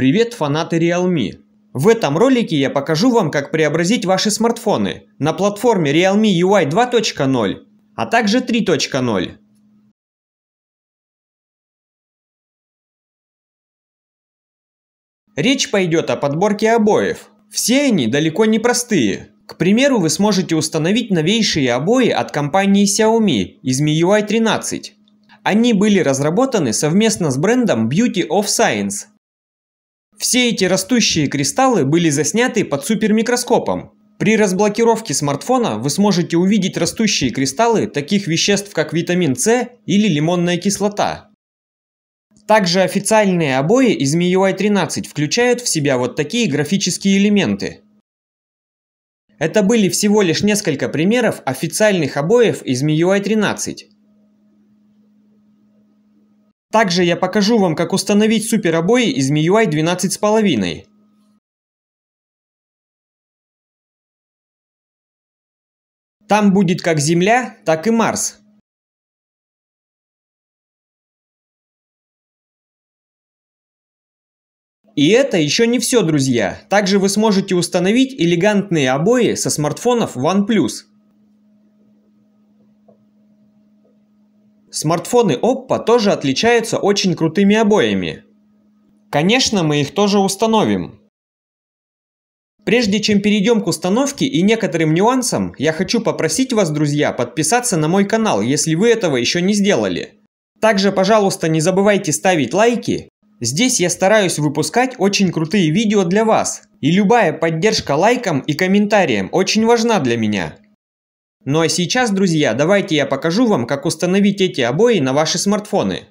Привет, фанаты Realme! В этом ролике я покажу вам, как преобразить ваши смартфоны на платформе Realme UI 2.0, а также 3.0. Речь пойдет о подборке обоев. Все они далеко не простые. К примеру, вы сможете установить новейшие обои от компании Xiaomi из MIUI 13. Они были разработаны совместно с брендом Beauty of Science все эти растущие кристаллы были засняты под супермикроскопом. При разблокировке смартфона вы сможете увидеть растущие кристаллы таких веществ, как витамин С или лимонная кислота. Также официальные обои из MIUI 13 включают в себя вот такие графические элементы. Это были всего лишь несколько примеров официальных обоев из MIUI 13. Также я покажу вам, как установить супер обои из MIUI 12.5. Там будет как Земля, так и Марс. И это еще не все, друзья. Также вы сможете установить элегантные обои со смартфонов OnePlus. Смартфоны Oppo тоже отличаются очень крутыми обоями. Конечно, мы их тоже установим. Прежде чем перейдем к установке и некоторым нюансам, я хочу попросить вас, друзья, подписаться на мой канал, если вы этого еще не сделали. Также, пожалуйста, не забывайте ставить лайки. Здесь я стараюсь выпускать очень крутые видео для вас. И любая поддержка лайком и комментарием очень важна для меня. Ну а сейчас, друзья, давайте я покажу вам, как установить эти обои на ваши смартфоны.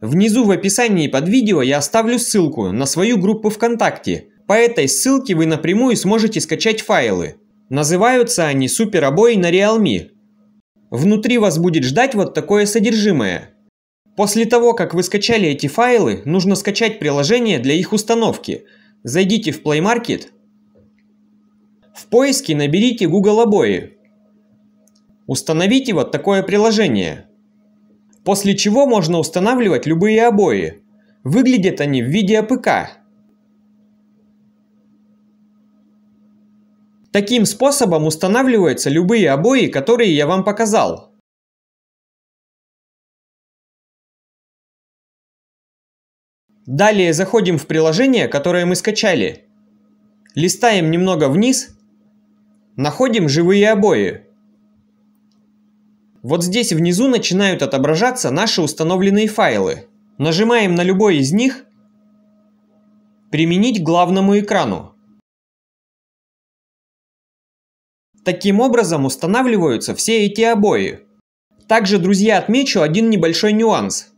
Внизу в описании под видео я оставлю ссылку на свою группу ВКонтакте. По этой ссылке вы напрямую сможете скачать файлы. Называются они супер обои на Realme. Внутри вас будет ждать вот такое содержимое. После того, как вы скачали эти файлы, нужно скачать приложение для их установки. Зайдите в Play Market. В поиске наберите Google обои установите вот такое приложение. После чего можно устанавливать любые обои. Выглядят они в виде АПК. Таким способом устанавливаются любые обои, которые я вам показал. Далее заходим в приложение, которое мы скачали. Листаем немного вниз. Находим живые обои. Вот здесь внизу начинают отображаться наши установленные файлы. Нажимаем на любой из них «Применить к главному экрану». Таким образом устанавливаются все эти обои. Также, друзья, отмечу один небольшой нюанс.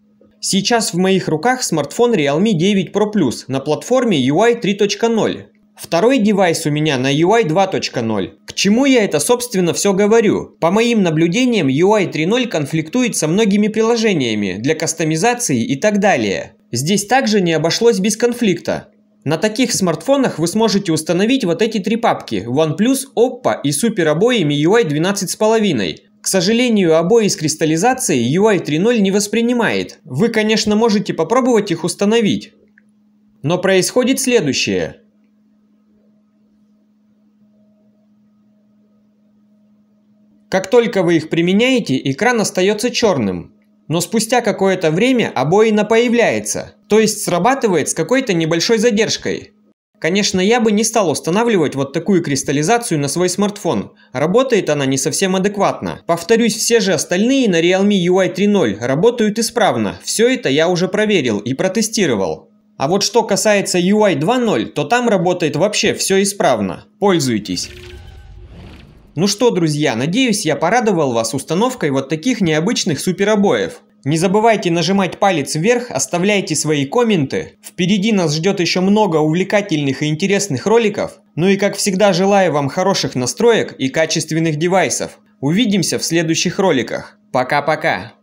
Сейчас в моих руках смартфон Realme 9 Pro Plus на платформе UI 3.0. Второй девайс у меня на UI 2.0 чему я это, собственно, все говорю? По моим наблюдениям, UI 3.0 конфликтует со многими приложениями для кастомизации и так далее. Здесь также не обошлось без конфликта. На таких смартфонах вы сможете установить вот эти три папки OnePlus, Oppo и Super обоями UI 12.5. К сожалению, обои с кристаллизацией UI 3.0 не воспринимает. Вы, конечно, можете попробовать их установить. Но происходит следующее. Как только вы их применяете, экран остается черным. Но спустя какое-то время обоина появляется, то есть срабатывает с какой-то небольшой задержкой. Конечно, я бы не стал устанавливать вот такую кристаллизацию на свой смартфон. Работает она не совсем адекватно. Повторюсь, все же остальные на Realme UI 3.0 работают исправно. Все это я уже проверил и протестировал. А вот что касается UI 2.0, то там работает вообще все исправно. Пользуйтесь. Ну что, друзья, надеюсь, я порадовал вас установкой вот таких необычных суперобоев. Не забывайте нажимать палец вверх, оставляйте свои комменты. Впереди нас ждет еще много увлекательных и интересных роликов. Ну и как всегда желаю вам хороших настроек и качественных девайсов. Увидимся в следующих роликах. Пока-пока!